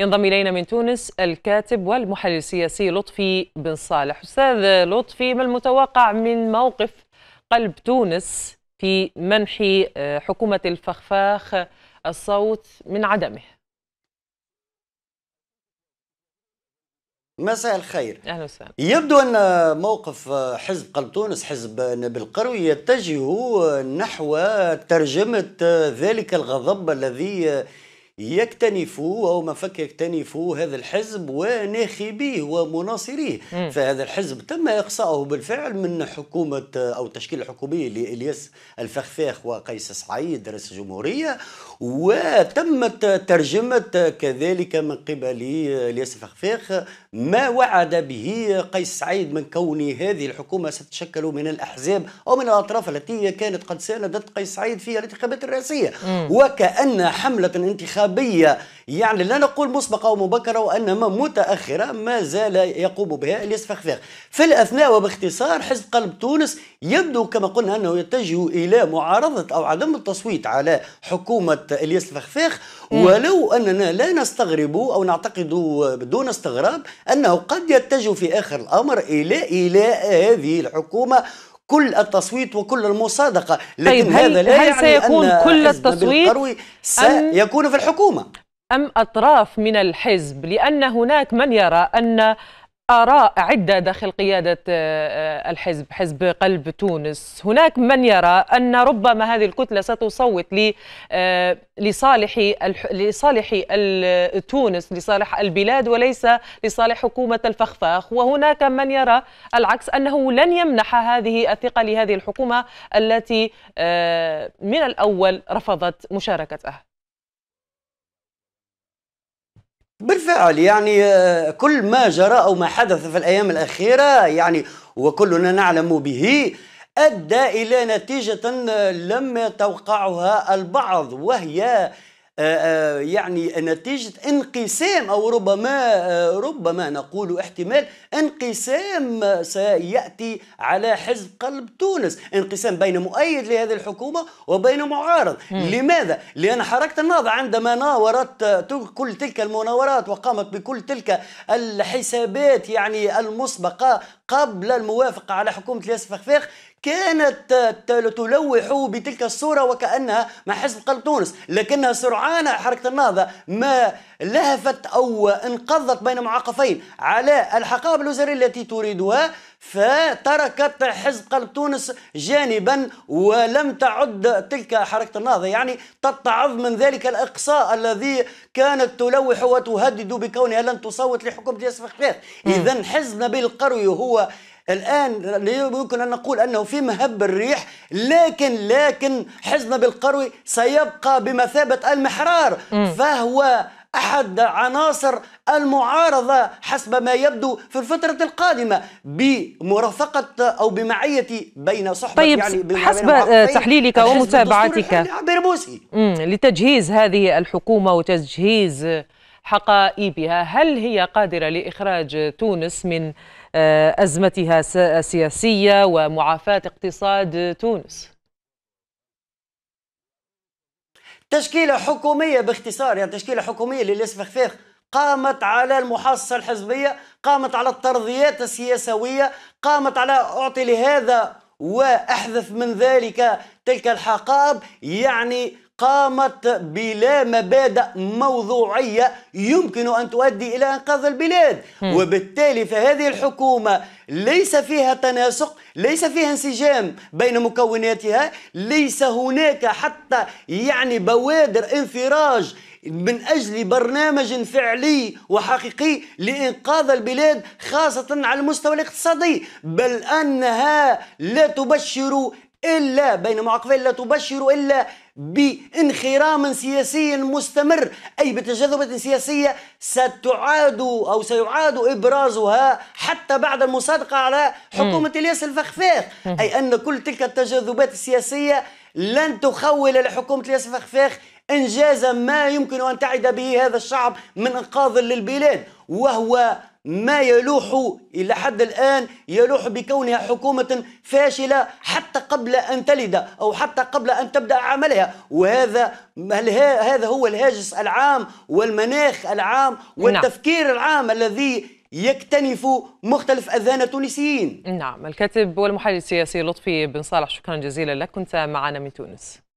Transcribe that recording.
ينضم إلينا من تونس الكاتب والمحلل السياسي لطفي بن صالح أستاذ لطفي ما المتوقع من موقف قلب تونس في منح آه، حكومة الفخفاخ الصوت من عدمه مساء الخير اهلا وسهلا يبدو ان موقف حزب قلب تونس حزب نبيل القروي يتجه نحو ترجمه ذلك الغضب الذي يكتنفوا ما فك يكتنفوا هذا الحزب وناخبيه ومناصريه فهذا الحزب تم اقصائه بالفعل من حكومه او تشكيل الحكوميه لالياس الفخفاخ وقيس سعيد رئيس الجمهوريه وتمت ترجمه كذلك من قبل الياس الفخفاخ ما وعد به قيس سعيد من كون هذه الحكومه ستتشكل من الاحزاب او من الاطراف التي كانت قد ساندت قيس سعيد في الانتخابات الرئاسيه وكان حمله انتخابيه شعبية يعني لا نقول مسبقة ومبكرة وإنما متأخرة ما زال يقوم بها الياس فخفاخ في الأثناء وباختصار حزب قلب تونس يبدو كما قلنا أنه يتجه إلى معارضة أو عدم التصويت على حكومة الياس الفخفاخ ولو أننا لا نستغرب أو نعتقد بدون استغراب أنه قد يتجه في آخر الأمر إلى إيلاء هذه الحكومة كل التصويت وكل المصادقه لكن طيب هذا لا هل يعني سيكون أن كل التصويت سيكون في الحكومه أم أطراف من الحزب لأن هناك من يرى أن آراء عدة داخل قيادة آه، آه، الحزب حزب قلب تونس هناك من يرى أن ربما هذه الكتلة ستصوت آه، لصالح لصالح تونس لصالح البلاد وليس لصالح حكومة الفخفاخ وهناك من يرى العكس أنه لن يمنح هذه الثقة لهذه الحكومة التي من الأول رفضت مشاركتها بالفعل يعني آه، كل ما جرى أو ما حدث في الأيام الأخيرة يعني وكلنا نعلم به أدى إلى نتيجة آه، لم يتوقعها البعض وهي آه، آه، يعني نتيجة انقسام أو ربما آه، ربما نقول احتمال انقسام سيأتي على حزب قلب تونس انقسام بين مؤيد لهذه الحكومة وبين معارض مم. لماذا؟ لأن حركة النهضة عندما ناورت كل تلك المناورات وقامت بكل تلك الحسابات يعني المسبقة قبل الموافقة على حكومة الياس فخفاخ كانت تلوح بتلك الصورة وكأنها مع حزب قلب تونس لكنها سرعان حركة النهضة ما لهفت أو انقضت بين معاقفين على الحقائب الوزارية التي تريدها فتركت حزب قلب تونس جانبا ولم تعد تلك حركة النهضة يعني تتعظ من ذلك الإقصاء الذي كانت تلوح وتهدد بكونها لن تصوت لحكومة ياسر إذا حزب نبيل القروي هو الآن يمكن أن نقول أنه في مهب الريح لكن لكن حزن بالقروي سيبقى بمثابة المحرار م. فهو أحد عناصر المعارضة حسب ما يبدو في الفترة القادمة بمرافقة أو بمعية بين صحبة طيب يعني حسب تحليلك ومتابعتك لتجهيز هذه الحكومة وتجهيز حقائبها هل هي قادرة لإخراج تونس من آه، أزمتها السياسية ومعافاة اقتصاد تونس تشكيلة حكومية باختصار يعني تشكيلة حكومية للأسف قامت على المحاصصة الحزبية قامت على الترضيات السياسوية قامت على أعطي لهذا وأحذف من ذلك تلك الحقائب يعني قامت بلا مبادئ موضوعية يمكن أن تؤدي إلى أنقاذ البلاد م. وبالتالي فهذه الحكومة ليس فيها تناسق ليس فيها انسجام بين مكوناتها ليس هناك حتى يعني بوادر انفراج من أجل برنامج فعلي وحقيقي لإنقاذ البلاد خاصة على المستوى الاقتصادي بل أنها لا تبشر الا بين معقفين لا تبشر الا بانخرام سياسي مستمر أي بتجاذبات سياسية ستعاد أو سيعاد إبرازها حتى بعد المصادقة على حكومة الياس الفخفاخ أي أن كل تلك التجاذبات السياسية لن تخول لحكومة الياس الفخفاخ إنجاز ما يمكن أن تعد به هذا الشعب من إنقاذ للبلاد وهو ما يلوح إلى حد الآن يلوح بكونها حكومة فاشلة حتى قبل أن تلد أو حتى قبل أن تبدأ عملها وهذا هذا هو الهاجس العام والمناخ العام نعم. والتفكير العام الذي يكتنف مختلف أذهان التونسيين نعم الكاتب والمحلل السياسي لطفي بن صالح شكرا جزيلا لك كنت معنا من تونس